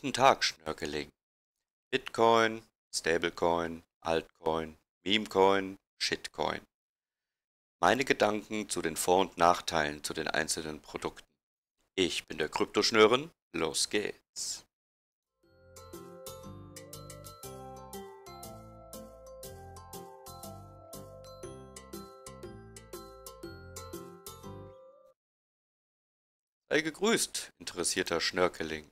Guten Tag, Schnörkeling. Bitcoin, Stablecoin, Altcoin, Memecoin, Shitcoin. Meine Gedanken zu den Vor- und Nachteilen zu den einzelnen Produkten. Ich bin der Kryptoschnören, los geht's. Sei gegrüßt, interessierter Schnörkeling.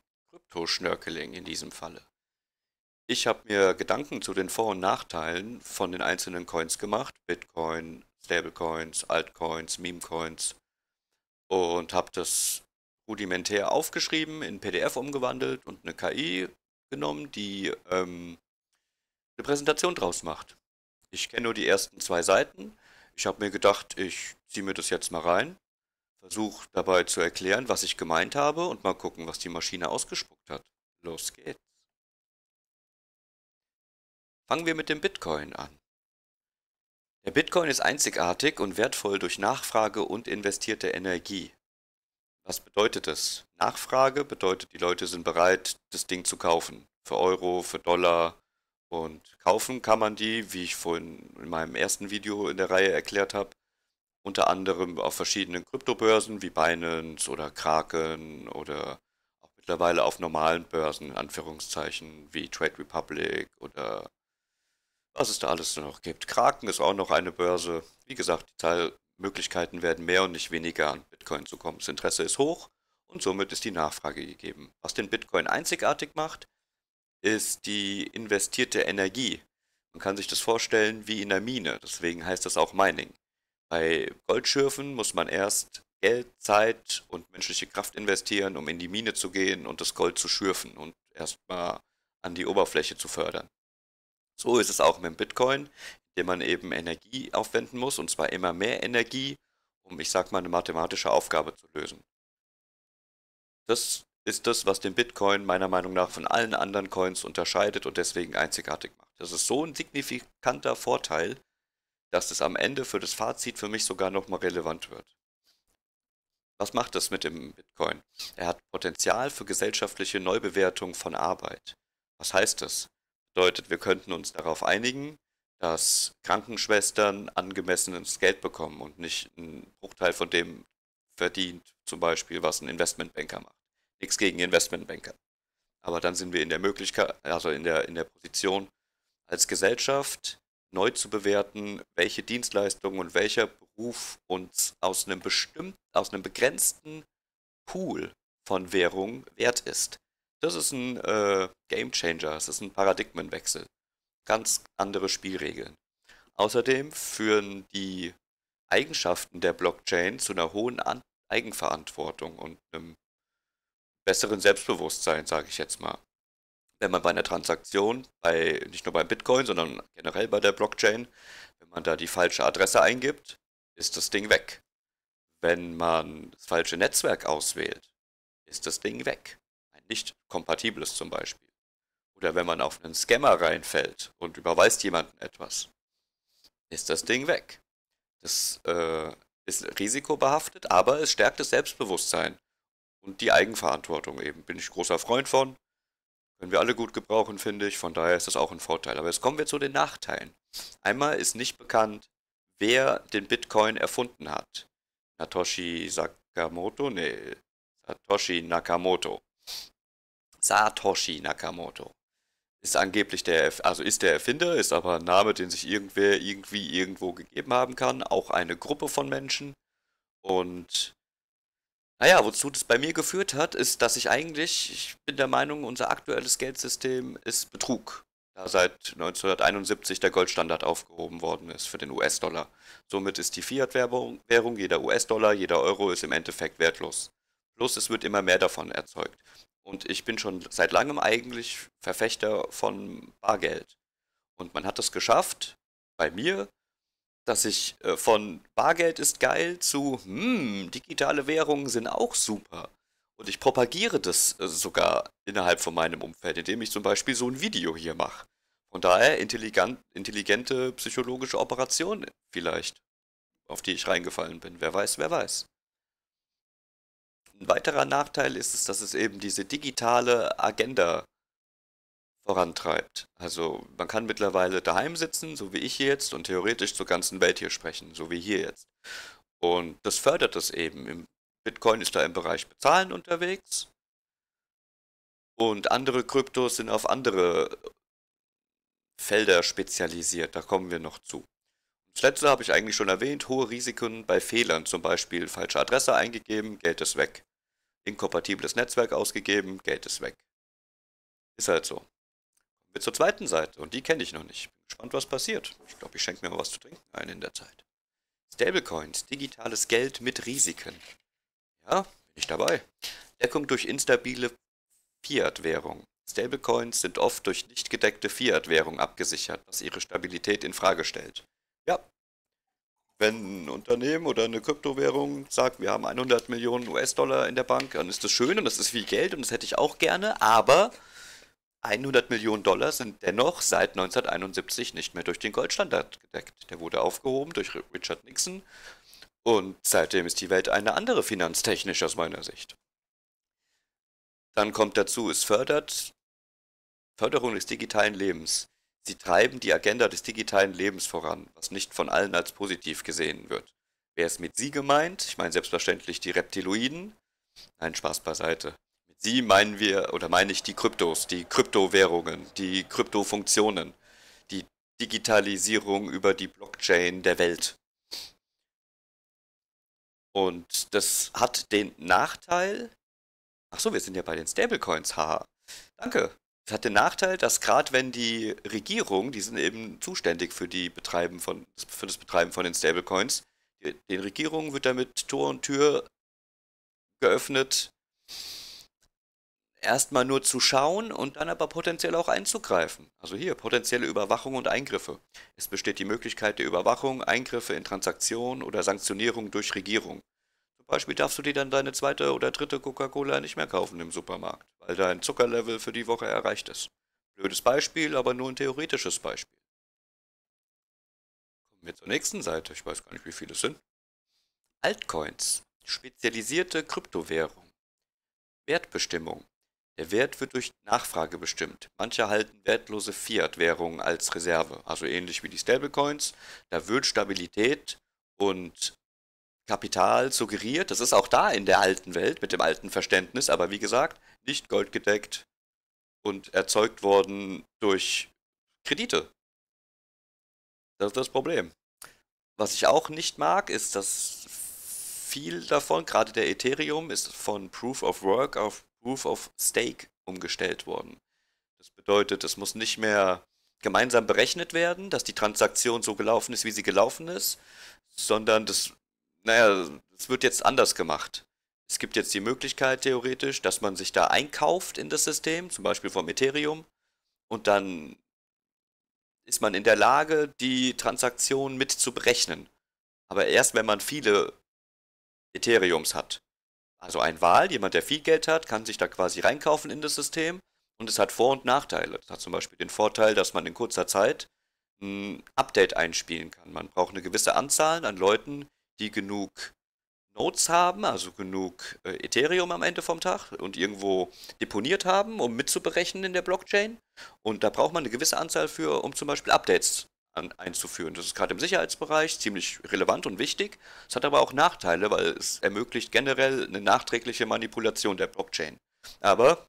Crypto-Schnörkeling in diesem Falle. Ich habe mir Gedanken zu den Vor- und Nachteilen von den einzelnen Coins gemacht, Bitcoin, Stablecoins, Altcoins, Memecoins und habe das rudimentär aufgeschrieben, in PDF umgewandelt und eine KI genommen, die ähm, eine Präsentation draus macht. Ich kenne nur die ersten zwei Seiten. Ich habe mir gedacht, ich ziehe mir das jetzt mal rein versuche dabei zu erklären, was ich gemeint habe und mal gucken, was die Maschine ausgespuckt hat. Los geht's. Fangen wir mit dem Bitcoin an. Der Bitcoin ist einzigartig und wertvoll durch Nachfrage und investierte Energie. Was bedeutet das? Nachfrage bedeutet, die Leute sind bereit, das Ding zu kaufen. Für Euro, für Dollar. Und kaufen kann man die, wie ich vorhin in meinem ersten Video in der Reihe erklärt habe, unter anderem auf verschiedenen Kryptobörsen wie Binance oder Kraken oder auch mittlerweile auf normalen Börsen, in Anführungszeichen, wie Trade Republic oder was es da alles noch gibt. Kraken ist auch noch eine Börse. Wie gesagt, die Teilmöglichkeiten werden mehr und nicht weniger an Bitcoin zu kommen. Das Interesse ist hoch und somit ist die Nachfrage gegeben. Was den Bitcoin einzigartig macht, ist die investierte Energie. Man kann sich das vorstellen wie in der Mine, deswegen heißt das auch Mining. Bei Goldschürfen muss man erst Geld, Zeit und menschliche Kraft investieren, um in die Mine zu gehen und das Gold zu schürfen und erstmal an die Oberfläche zu fördern. So ist es auch mit dem Bitcoin, indem man eben Energie aufwenden muss, und zwar immer mehr Energie, um, ich sag mal, eine mathematische Aufgabe zu lösen. Das ist das, was den Bitcoin meiner Meinung nach von allen anderen Coins unterscheidet und deswegen einzigartig macht. Das ist so ein signifikanter Vorteil, dass es am Ende für das Fazit für mich sogar nochmal relevant wird. Was macht das mit dem Bitcoin? Er hat Potenzial für gesellschaftliche Neubewertung von Arbeit. Was heißt das? Bedeutet, wir könnten uns darauf einigen, dass Krankenschwestern angemessenes Geld bekommen und nicht einen Bruchteil von dem verdient, zum Beispiel, was ein Investmentbanker macht. Nichts gegen Investmentbanker. Aber dann sind wir in der Möglichkeit, also in der, in der Position, als Gesellschaft neu zu bewerten, welche Dienstleistung und welcher Beruf uns aus einem bestimmten, aus einem begrenzten Pool von Währung wert ist. Das ist ein äh, Gamechanger, es ist ein Paradigmenwechsel. Ganz andere Spielregeln. Außerdem führen die Eigenschaften der Blockchain zu einer hohen An Eigenverantwortung und einem besseren Selbstbewusstsein, sage ich jetzt mal wenn man bei einer Transaktion, bei, nicht nur bei Bitcoin, sondern generell bei der Blockchain, wenn man da die falsche Adresse eingibt, ist das Ding weg. Wenn man das falsche Netzwerk auswählt, ist das Ding weg. Ein nicht kompatibles zum Beispiel. Oder wenn man auf einen Scammer reinfällt und überweist jemandem etwas, ist das Ding weg. Das äh, ist risikobehaftet, aber es stärkt das Selbstbewusstsein und die Eigenverantwortung eben. Bin ich großer Freund von. Können wir alle gut gebrauchen, finde ich. Von daher ist das auch ein Vorteil. Aber jetzt kommen wir zu den Nachteilen. Einmal ist nicht bekannt, wer den Bitcoin erfunden hat. Satoshi Sakamoto? Nee, Satoshi Nakamoto. Satoshi Nakamoto. Ist angeblich der, also ist der Erfinder, ist aber ein Name, den sich irgendwer irgendwie irgendwo gegeben haben kann. Auch eine Gruppe von Menschen. Und naja, ah wozu das bei mir geführt hat, ist, dass ich eigentlich, ich bin der Meinung, unser aktuelles Geldsystem ist Betrug, da seit 1971 der Goldstandard aufgehoben worden ist für den US-Dollar. Somit ist die Fiat-Währung, jeder US-Dollar, jeder Euro ist im Endeffekt wertlos. Plus es wird immer mehr davon erzeugt. Und ich bin schon seit langem eigentlich Verfechter von Bargeld. Und man hat es geschafft, bei mir dass ich äh, von Bargeld ist geil zu, hm, digitale Währungen sind auch super. Und ich propagiere das äh, sogar innerhalb von meinem Umfeld, indem ich zum Beispiel so ein Video hier mache. Von daher intelligente psychologische Operation vielleicht, auf die ich reingefallen bin. Wer weiß, wer weiß. Ein weiterer Nachteil ist es, dass es eben diese digitale Agenda vorantreibt. Also man kann mittlerweile daheim sitzen, so wie ich hier jetzt, und theoretisch zur ganzen Welt hier sprechen, so wie hier jetzt. Und das fördert das eben. Bitcoin ist da im Bereich Bezahlen unterwegs. Und andere Kryptos sind auf andere Felder spezialisiert. Da kommen wir noch zu. Das letzte habe ich eigentlich schon erwähnt, hohe Risiken bei Fehlern, zum Beispiel falsche Adresse eingegeben, Geld ist weg. Inkompatibles Netzwerk ausgegeben, Geld ist weg. Ist halt so mit zur zweiten Seite und die kenne ich noch nicht. Bin gespannt, was passiert. Ich glaube, ich schenke mir mal was zu trinken ein in der Zeit. Stablecoins, digitales Geld mit Risiken. Ja, bin ich dabei. Deckung durch instabile Fiat-Währung. Stablecoins sind oft durch nicht gedeckte Fiat-Währung abgesichert, was ihre Stabilität in Frage stellt. Ja. Wenn ein Unternehmen oder eine Kryptowährung sagt, wir haben 100 Millionen US-Dollar in der Bank, dann ist das schön und das ist viel Geld und das hätte ich auch gerne, aber 100 Millionen Dollar sind dennoch seit 1971 nicht mehr durch den Goldstandard gedeckt. Der wurde aufgehoben durch Richard Nixon und seitdem ist die Welt eine andere finanztechnisch aus meiner Sicht. Dann kommt dazu, es fördert Förderung des digitalen Lebens. Sie treiben die Agenda des digitalen Lebens voran, was nicht von allen als positiv gesehen wird. Wer ist mit Sie gemeint? Ich meine selbstverständlich die Reptiloiden. Nein, Spaß beiseite. Sie meinen wir, oder meine ich die Kryptos, die Kryptowährungen, die Kryptofunktionen, die Digitalisierung über die Blockchain der Welt. Und das hat den Nachteil, ach so, wir sind ja bei den Stablecoins, haha. Danke. Es hat den Nachteil, dass gerade wenn die Regierung, die sind eben zuständig für, die Betreiben von, für das Betreiben von den Stablecoins, den Regierungen wird damit Tor und Tür geöffnet, erstmal nur zu schauen und dann aber potenziell auch einzugreifen. Also hier potenzielle Überwachung und Eingriffe. Es besteht die Möglichkeit der Überwachung, Eingriffe in Transaktionen oder Sanktionierung durch Regierung. Zum Beispiel darfst du dir dann deine zweite oder dritte Coca-Cola nicht mehr kaufen im Supermarkt, weil dein Zuckerlevel für die Woche erreicht ist. Blödes Beispiel, aber nur ein theoretisches Beispiel. Kommen wir zur nächsten Seite. Ich weiß gar nicht, wie viele es sind. Altcoins. Spezialisierte Kryptowährung. Wertbestimmung. Der Wert wird durch Nachfrage bestimmt. Manche halten wertlose Fiat-Währungen als Reserve, also ähnlich wie die Stablecoins. Da wird Stabilität und Kapital suggeriert. Das ist auch da in der alten Welt mit dem alten Verständnis, aber wie gesagt, nicht goldgedeckt und erzeugt worden durch Kredite. Das ist das Problem. Was ich auch nicht mag, ist, dass viel davon, gerade der Ethereum, ist von Proof of Work auf Proof of Stake umgestellt worden. Das bedeutet, es muss nicht mehr gemeinsam berechnet werden, dass die Transaktion so gelaufen ist, wie sie gelaufen ist, sondern das, naja, es wird jetzt anders gemacht. Es gibt jetzt die Möglichkeit theoretisch, dass man sich da einkauft in das System, zum Beispiel vom Ethereum, und dann ist man in der Lage, die Transaktion mit zu berechnen. Aber erst wenn man viele Ethereums hat. Also ein Wahl, jemand, der viel Geld hat, kann sich da quasi reinkaufen in das System und es hat Vor- und Nachteile. Es hat zum Beispiel den Vorteil, dass man in kurzer Zeit ein Update einspielen kann. Man braucht eine gewisse Anzahl an Leuten, die genug Nodes haben, also genug äh, Ethereum am Ende vom Tag und irgendwo deponiert haben, um mitzuberechnen in der Blockchain. Und da braucht man eine gewisse Anzahl für, um zum Beispiel Updates an, einzuführen. Das ist gerade im Sicherheitsbereich ziemlich relevant und wichtig. Es hat aber auch Nachteile, weil es ermöglicht generell eine nachträgliche Manipulation der Blockchain. Aber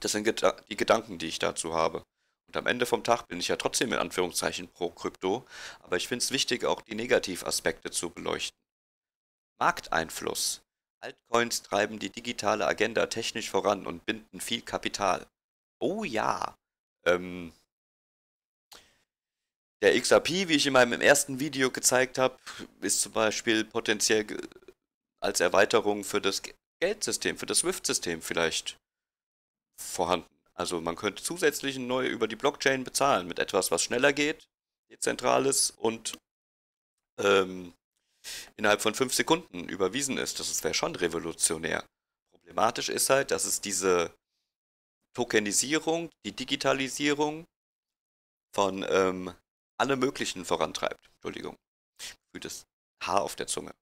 das sind geta- die Gedanken, die ich dazu habe. Und am Ende vom Tag bin ich ja trotzdem in Anführungszeichen pro Krypto, aber ich finde es wichtig, auch die Negativaspekte zu beleuchten. Markteinfluss. Altcoins treiben die digitale Agenda technisch voran und binden viel Kapital. Oh ja. Ähm, der XRP, wie ich in meinem ersten Video gezeigt habe, ist zum Beispiel potenziell als Erweiterung für das Geldsystem, für das SWIFT-System vielleicht vorhanden. Also man könnte zusätzlich neu über die Blockchain bezahlen mit etwas, was schneller geht, dezentrales und ähm, innerhalb von fünf Sekunden überwiesen ist. Das wäre schon revolutionär. Problematisch ist halt, dass es diese Tokenisierung, die Digitalisierung von ähm, alle möglichen vorantreibt. Entschuldigung. Gefühlt das Haar auf der Zunge.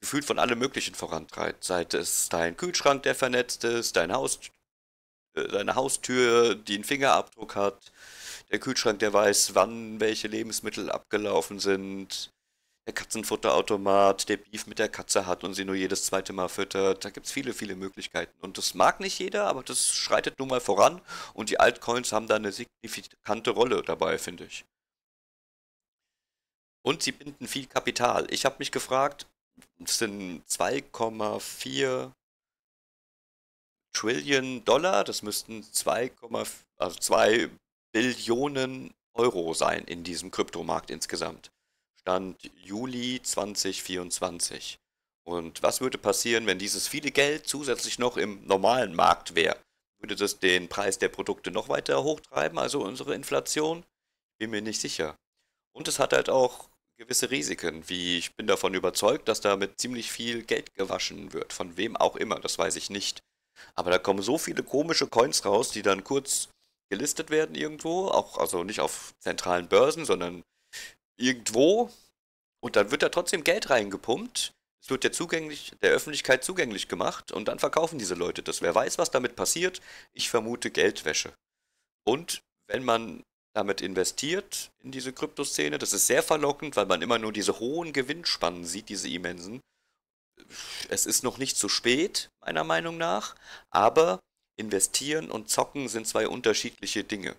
Gefühlt von allem möglichen vorantreibt. Sei es dein Kühlschrank, der vernetzt ist, dein Haus, äh, deine Haustür, die einen Fingerabdruck hat, der Kühlschrank, der weiß, wann welche Lebensmittel abgelaufen sind, der Katzenfutterautomat, der Beef mit der Katze hat und sie nur jedes zweite Mal füttert. Da gibt es viele, viele Möglichkeiten. Und das mag nicht jeder, aber das schreitet nun mal voran. Und die Altcoins haben da eine signifikante Rolle dabei, finde ich. Und sie binden viel Kapital. Ich habe mich gefragt, es sind 2,4 Trillion Dollar, das müssten 2, also 2 Billionen Euro sein in diesem Kryptomarkt insgesamt. Stand Juli 2024. Und was würde passieren, wenn dieses viele Geld zusätzlich noch im normalen Markt wäre? Würde das den Preis der Produkte noch weiter hochtreiben, also unsere Inflation? Bin mir nicht sicher. Und es hat halt auch gewisse Risiken, wie ich bin davon überzeugt, dass damit ziemlich viel Geld gewaschen wird, von wem auch immer, das weiß ich nicht. Aber da kommen so viele komische Coins raus, die dann kurz gelistet werden irgendwo, auch also nicht auf zentralen Börsen, sondern irgendwo. Und dann wird da trotzdem Geld reingepumpt. Es wird der zugänglich, der Öffentlichkeit zugänglich gemacht und dann verkaufen diese Leute das. Wer weiß, was damit passiert? Ich vermute Geldwäsche. Und wenn man damit investiert in diese Kryptoszene. Das ist sehr verlockend, weil man immer nur diese hohen Gewinnspannen sieht, diese immensen. Es ist noch nicht zu spät, meiner Meinung nach, aber investieren und zocken sind zwei unterschiedliche Dinge.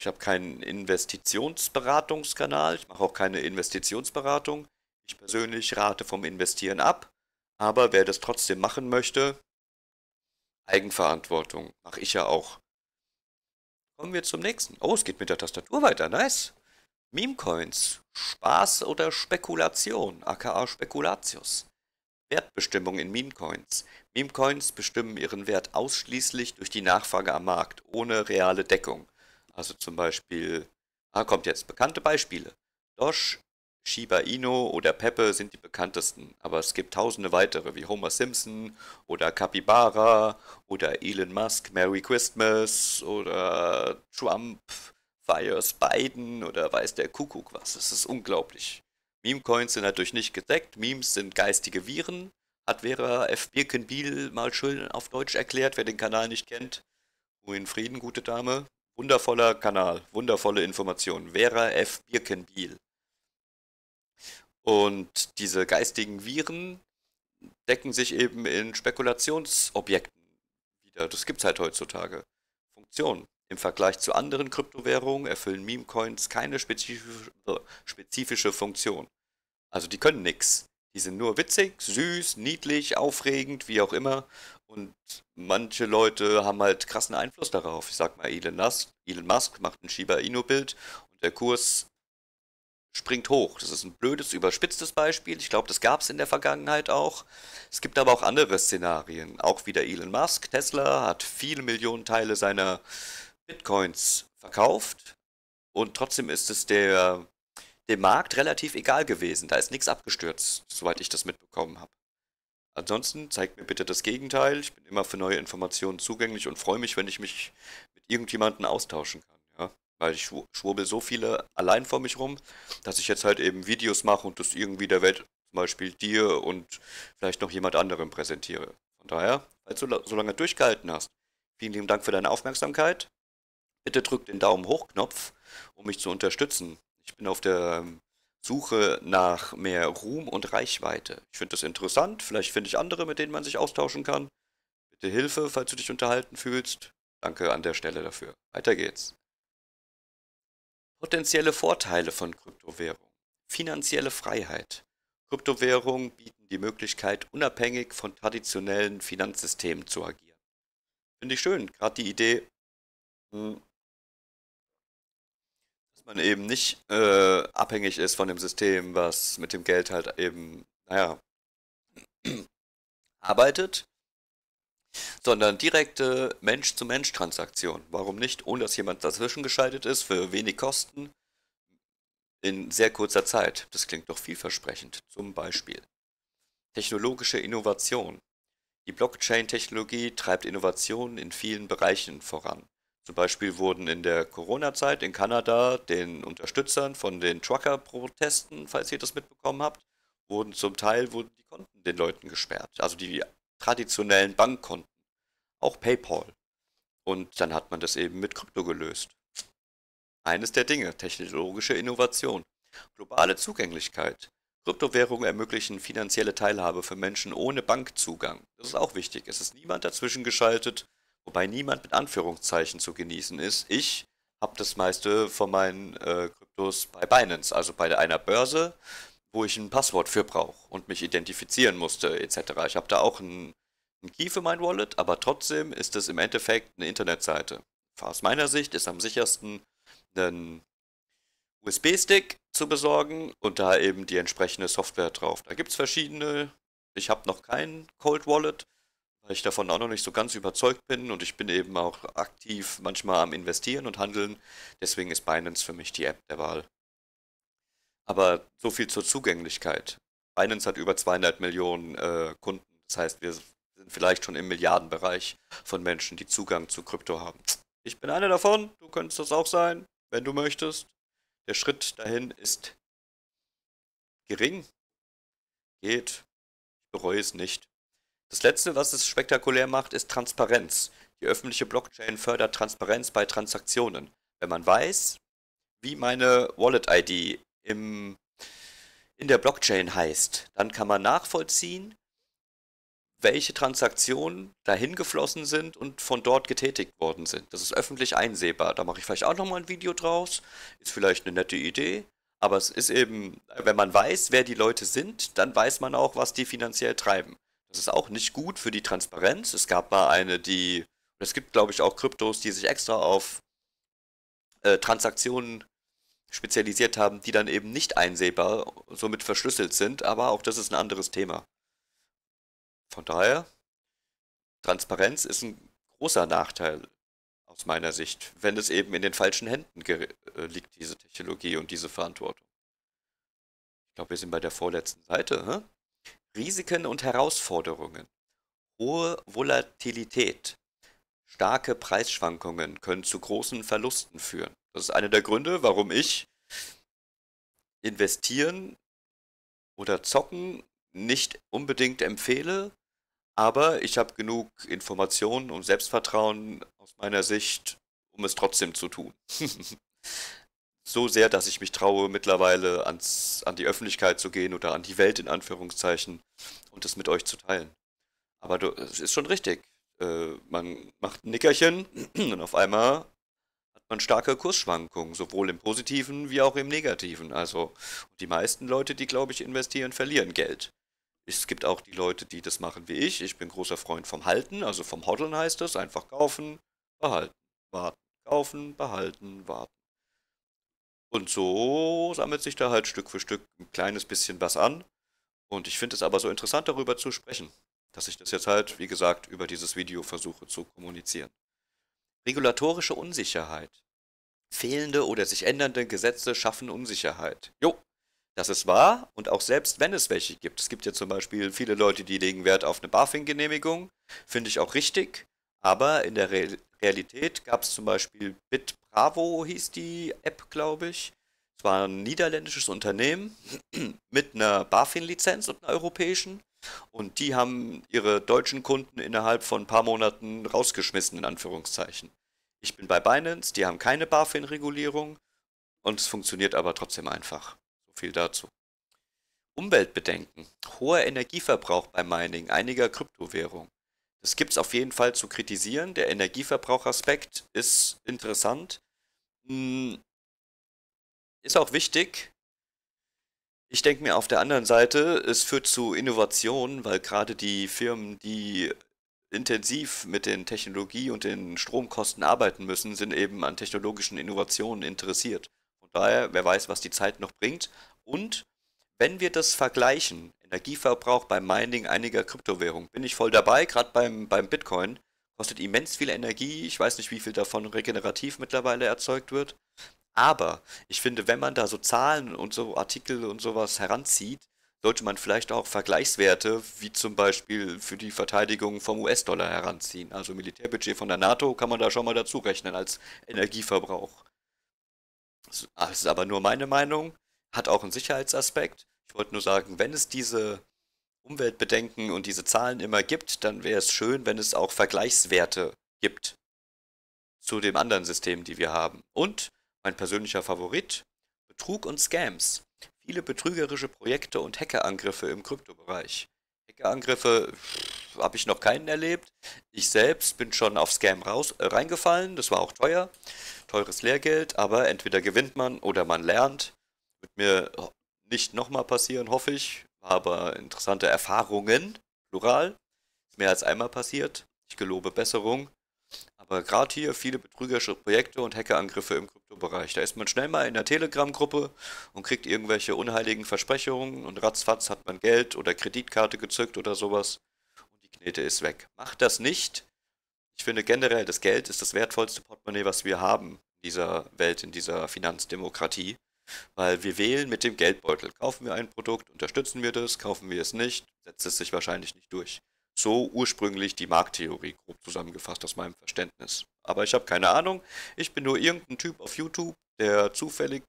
Ich habe keinen Investitionsberatungskanal, ich mache auch keine Investitionsberatung. Ich persönlich rate vom Investieren ab, aber wer das trotzdem machen möchte, Eigenverantwortung mache ich ja auch. Kommen wir zum nächsten. Oh, es geht mit der Tastatur weiter. Nice. Meme-Coins. Spaß oder Spekulation, aka Spekulatius. Wertbestimmung in Meme-Coins. Meme-Coins bestimmen ihren Wert ausschließlich durch die Nachfrage am Markt, ohne reale Deckung. Also zum Beispiel, ah, kommt jetzt bekannte Beispiele. Doge, Shiba Inu oder Peppe sind die bekanntesten, aber es gibt tausende weitere, wie Homer Simpson oder Capybara oder Elon Musk, Merry Christmas oder Trump, Fires Biden oder weiß der Kuckuck was. Es ist unglaublich. Meme-Coins sind natürlich nicht gedeckt, Memes sind geistige Viren, hat Vera F. Birkenbiel mal schön auf Deutsch erklärt, wer den Kanal nicht kennt. Ruhe in Frieden, gute Dame. Wundervoller Kanal, wundervolle Informationen. Vera F. Birkenbiel. Und diese geistigen Viren decken sich eben in Spekulationsobjekten wieder. Das gibt es halt heutzutage. Funktion. Im Vergleich zu anderen Kryptowährungen erfüllen Meme-Coins keine spezifische, spezifische Funktion. Also die können nichts. Die sind nur witzig, süß, niedlich, aufregend, wie auch immer. Und manche Leute haben halt krassen Einfluss darauf. Ich sag mal, Elon Musk, Elon Musk macht ein Shiba Inu-Bild und der Kurs springt hoch. Das ist ein blödes, überspitztes Beispiel. Ich glaube, das gab es in der Vergangenheit auch. Es gibt aber auch andere Szenarien. Auch wieder Elon Musk. Tesla hat viele Millionen Teile seiner Bitcoins verkauft. Und trotzdem ist es der, dem Markt relativ egal gewesen. Da ist nichts abgestürzt, soweit ich das mitbekommen habe. Ansonsten zeigt mir bitte das Gegenteil. Ich bin immer für neue Informationen zugänglich und freue mich, wenn ich mich mit irgendjemandem austauschen kann. Weil ich schwurbel so viele allein vor mich rum, dass ich jetzt halt eben Videos mache und das irgendwie der Welt, zum Beispiel dir und vielleicht noch jemand anderem präsentiere. Von daher, falls du so lange durchgehalten hast, vielen lieben Dank für deine Aufmerksamkeit. Bitte drück den Daumen hoch Knopf, um mich zu unterstützen. Ich bin auf der ähm, Suche nach mehr Ruhm und Reichweite. Ich finde das interessant. Vielleicht finde ich andere, mit denen man sich austauschen kann. Bitte Hilfe, falls du dich unterhalten fühlst. Danke an der Stelle dafür. Weiter geht's. Potenzielle Vorteile von Kryptowährungen. Finanzielle Freiheit. Kryptowährungen bieten die Möglichkeit, unabhängig von traditionellen Finanzsystemen zu agieren. Finde ich schön, gerade die Idee, hm, dass man eben nicht äh, abhängig ist von dem System, was mit dem Geld halt eben, naja, arbeitet, sondern direkte Mensch-zu-Mensch-Transaktion. Warum nicht, ohne dass jemand dazwischen geschaltet ist, für wenig Kosten, in sehr kurzer Zeit. Das klingt doch vielversprechend. Zum Beispiel technologische Innovation. Die Blockchain-Technologie treibt Innovationen in vielen Bereichen voran. Zum Beispiel wurden in der Corona-Zeit in Kanada den Unterstützern von den Trucker-Protesten, falls ihr das mitbekommen habt, wurden zum Teil wurden die Konten den Leuten gesperrt. Also die traditionellen Bankkonten, auch PayPal. Und dann hat man das eben mit Krypto gelöst. Eines der Dinge, technologische Innovation, globale Zugänglichkeit. Kryptowährungen ermöglichen finanzielle Teilhabe für Menschen ohne Bankzugang. Das ist auch wichtig. Es ist niemand dazwischen geschaltet, wobei niemand mit Anführungszeichen zu genießen ist. Ich habe das meiste von meinen äh, Kryptos bei Binance, also bei einer Börse, wo ich ein Passwort für brauche und mich identifizieren musste etc. Ich habe da auch einen, Key für mein Wallet, aber trotzdem ist es im Endeffekt eine Internetseite. Aus meiner Sicht ist am sichersten einen USB-Stick zu besorgen und da eben die entsprechende Software drauf. Da gibt es verschiedene. Ich habe noch kein Cold Wallet, weil ich davon auch noch nicht so ganz überzeugt bin und ich bin eben auch aktiv manchmal am Investieren und Handeln. Deswegen ist Binance für mich die App der Wahl. Aber so viel zur Zugänglichkeit. Binance hat über 200 Millionen äh, Kunden. Das heißt, wir sind vielleicht schon im Milliardenbereich von Menschen, die Zugang zu Krypto haben. Ich bin einer davon. Du könntest das auch sein, wenn du möchtest. Der Schritt dahin ist gering. Geht. Ich bereue es nicht. Das Letzte, was es spektakulär macht, ist Transparenz. Die öffentliche Blockchain fördert Transparenz bei Transaktionen. Wenn man weiß, wie meine Wallet-ID im, in der Blockchain heißt, dann kann man nachvollziehen, welche Transaktionen dahin geflossen sind und von dort getätigt worden sind. Das ist öffentlich einsehbar. Da mache ich vielleicht auch nochmal ein Video draus. Ist vielleicht eine nette Idee. Aber es ist eben, wenn man weiß, wer die Leute sind, dann weiß man auch, was die finanziell treiben. Das ist auch nicht gut für die Transparenz. Es gab mal eine, die, es gibt glaube ich auch Kryptos, die sich extra auf äh, Transaktionen spezialisiert haben, die dann eben nicht einsehbar, somit verschlüsselt sind, aber auch das ist ein anderes Thema. Von daher, Transparenz ist ein großer Nachteil aus meiner Sicht, wenn es eben in den falschen Händen äh, liegt, diese Technologie und diese Verantwortung. Ich glaube, wir sind bei der vorletzten Seite. Hä? Risiken und Herausforderungen. Hohe Volatilität. Starke Preisschwankungen können zu großen Verlusten führen. Das ist einer der Gründe, warum ich investieren oder zocken nicht unbedingt empfehle, aber ich habe genug Informationen und Selbstvertrauen aus meiner Sicht, um es trotzdem zu tun. so sehr, dass ich mich traue, mittlerweile ans, an die Öffentlichkeit zu gehen oder an die Welt in Anführungszeichen und es mit euch zu teilen. Aber es ist schon richtig. Äh, man macht ein Nickerchen und auf einmal man starke Kursschwankungen, sowohl im positiven wie auch im negativen. Also die meisten Leute, die, glaube ich, investieren, verlieren Geld. Es gibt auch die Leute, die das machen wie ich. Ich bin großer Freund vom Halten, also vom Hoddeln heißt das. Einfach kaufen, behalten, warten, kaufen, behalten, warten. Und so sammelt sich da halt Stück für Stück ein kleines bisschen was an. Und ich finde es aber so interessant, darüber zu sprechen, dass ich das jetzt halt, wie gesagt, über dieses Video versuche zu kommunizieren. Regulatorische Unsicherheit. Fehlende oder sich ändernde Gesetze schaffen Unsicherheit. Jo, das ist wahr und auch selbst wenn es welche gibt. Es gibt ja zum Beispiel viele Leute, die legen Wert auf eine BaFin-Genehmigung, finde ich auch richtig, aber in der Re Realität gab es zum Beispiel BitBravo, hieß die App, glaube ich. Es war ein niederländisches Unternehmen mit einer BaFin-Lizenz und einer europäischen. Und die haben ihre deutschen Kunden innerhalb von ein paar Monaten rausgeschmissen, in Anführungszeichen. Ich bin bei Binance, die haben keine BaFin-Regulierung und es funktioniert aber trotzdem einfach. So viel dazu. Umweltbedenken. Hoher Energieverbrauch beim Mining einiger Kryptowährungen. Das gibt es auf jeden Fall zu kritisieren. Der Energieverbrauchaspekt ist interessant. Hm, ist auch wichtig, ich denke mir auf der anderen Seite, es führt zu Innovationen, weil gerade die Firmen, die intensiv mit den Technologie und den Stromkosten arbeiten müssen, sind eben an technologischen Innovationen interessiert. Von daher, wer weiß, was die Zeit noch bringt. Und wenn wir das vergleichen, Energieverbrauch beim Mining einiger Kryptowährungen, bin ich voll dabei, gerade beim, beim Bitcoin, kostet immens viel Energie. Ich weiß nicht, wie viel davon regenerativ mittlerweile erzeugt wird. Aber ich finde, wenn man da so Zahlen und so Artikel und sowas heranzieht, sollte man vielleicht auch Vergleichswerte wie zum Beispiel für die Verteidigung vom US-Dollar heranziehen. Also Militärbudget von der NATO kann man da schon mal dazu rechnen als Energieverbrauch. Das ist aber nur meine Meinung, hat auch einen Sicherheitsaspekt. Ich wollte nur sagen, wenn es diese Umweltbedenken und diese Zahlen immer gibt, dann wäre es schön, wenn es auch Vergleichswerte gibt zu den anderen Systemen, die wir haben. Und mein persönlicher Favorit? Betrug und Scams. Viele betrügerische Projekte und Hackerangriffe im Kryptobereich. Hackerangriffe habe ich noch keinen erlebt. Ich selbst bin schon auf Scam raus, äh, reingefallen. Das war auch teuer. Teures Lehrgeld, aber entweder gewinnt man oder man lernt. Wird mir äh, nicht nochmal passieren, hoffe ich. Aber interessante Erfahrungen, plural, ist mehr als einmal passiert. Ich gelobe Besserung. Aber gerade hier viele betrügerische Projekte und Hackerangriffe im Kryptobereich. Da ist man schnell mal in der Telegram-Gruppe und kriegt irgendwelche unheiligen Versprechungen und ratzfatz hat man Geld oder Kreditkarte gezückt oder sowas und die Knete ist weg. Macht das nicht. Ich finde generell, das Geld ist das wertvollste Portemonnaie, was wir haben in dieser Welt, in dieser Finanzdemokratie. Weil wir wählen mit dem Geldbeutel. Kaufen wir ein Produkt, unterstützen wir das, kaufen wir es nicht, setzt es sich wahrscheinlich nicht durch. So ursprünglich die Markttheorie, grob zusammengefasst aus meinem Verständnis. Aber ich habe keine Ahnung. Ich bin nur irgendein Typ auf YouTube, der zufällig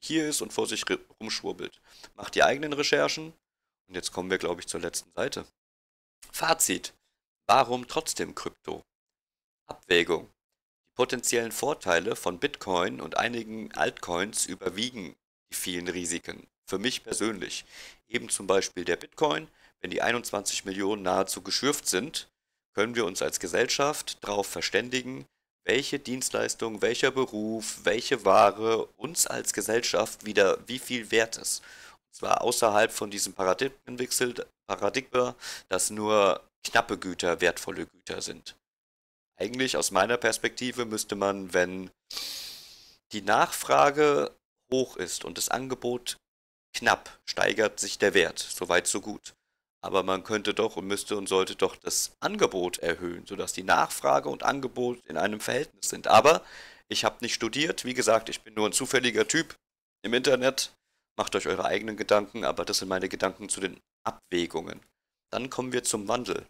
hier ist und vor sich rumschwurbelt. Macht die eigenen Recherchen. Und jetzt kommen wir, glaube ich, zur letzten Seite. Fazit. Warum trotzdem Krypto? Abwägung. Die potenziellen Vorteile von Bitcoin und einigen Altcoins überwiegen die vielen Risiken. Für mich persönlich. Eben zum Beispiel der Bitcoin, wenn die 21 Millionen nahezu geschürft sind, können wir uns als Gesellschaft darauf verständigen, welche Dienstleistung, welcher Beruf, welche Ware uns als Gesellschaft wieder wie viel wert ist. Und zwar außerhalb von diesem Paradigmenwechsel, Paradigma, dass nur knappe Güter wertvolle Güter sind. Eigentlich aus meiner Perspektive müsste man, wenn die Nachfrage hoch ist und das Angebot knapp, steigert sich der Wert. Soweit, so gut. Aber man könnte doch und müsste und sollte doch das Angebot erhöhen, sodass die Nachfrage und Angebot in einem Verhältnis sind. Aber ich habe nicht studiert, wie gesagt, ich bin nur ein zufälliger Typ im Internet. Macht euch eure eigenen Gedanken, aber das sind meine Gedanken zu den Abwägungen. Dann kommen wir zum Wandel.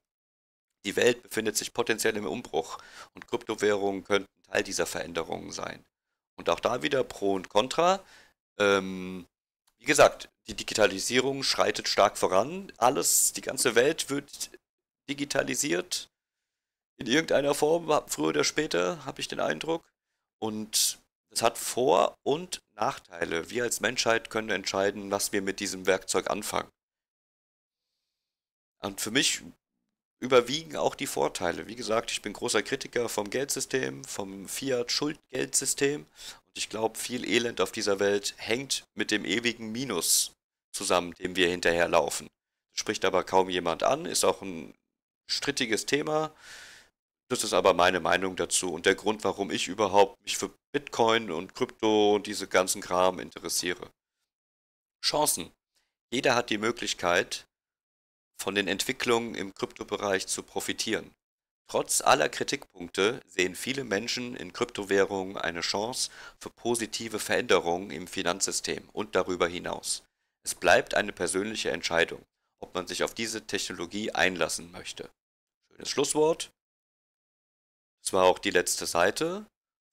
Die Welt befindet sich potenziell im Umbruch und Kryptowährungen könnten Teil dieser Veränderungen sein. Und auch da wieder Pro und Contra. Ähm, wie gesagt, die Digitalisierung schreitet stark voran. Alles, die ganze Welt wird digitalisiert. In irgendeiner Form, früher oder später, habe ich den Eindruck. Und es hat Vor- und Nachteile. Wir als Menschheit können entscheiden, was wir mit diesem Werkzeug anfangen. Und für mich überwiegen auch die Vorteile. Wie gesagt, ich bin großer Kritiker vom Geldsystem, vom Fiat-Schuldgeldsystem ich glaube, viel Elend auf dieser Welt hängt mit dem ewigen Minus zusammen, dem wir hinterherlaufen. Spricht aber kaum jemand an, ist auch ein strittiges Thema. Das ist aber meine Meinung dazu und der Grund, warum ich überhaupt mich für Bitcoin und Krypto und diese ganzen Kram interessiere. Chancen. Jeder hat die Möglichkeit, von den Entwicklungen im Kryptobereich zu profitieren. Trotz aller Kritikpunkte sehen viele Menschen in Kryptowährungen eine Chance für positive Veränderungen im Finanzsystem und darüber hinaus. Es bleibt eine persönliche Entscheidung, ob man sich auf diese Technologie einlassen möchte. Schönes Schlusswort. Das war auch die letzte Seite.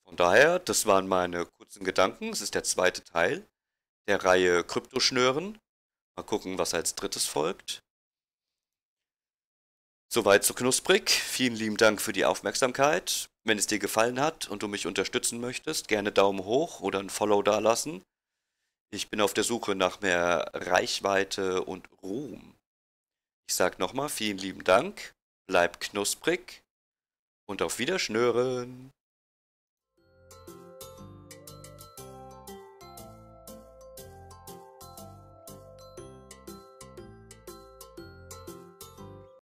Von daher, das waren meine kurzen Gedanken. Es ist der zweite Teil der Reihe Kryptoschnören. Mal gucken, was als drittes folgt. Soweit zu Knusprig. Vielen lieben Dank für die Aufmerksamkeit. Wenn es dir gefallen hat und du mich unterstützen möchtest, gerne Daumen hoch oder ein Follow dalassen. Ich bin auf der Suche nach mehr Reichweite und Ruhm. Ich sag nochmal vielen lieben Dank, bleib knusprig und auf Wiederschnüren.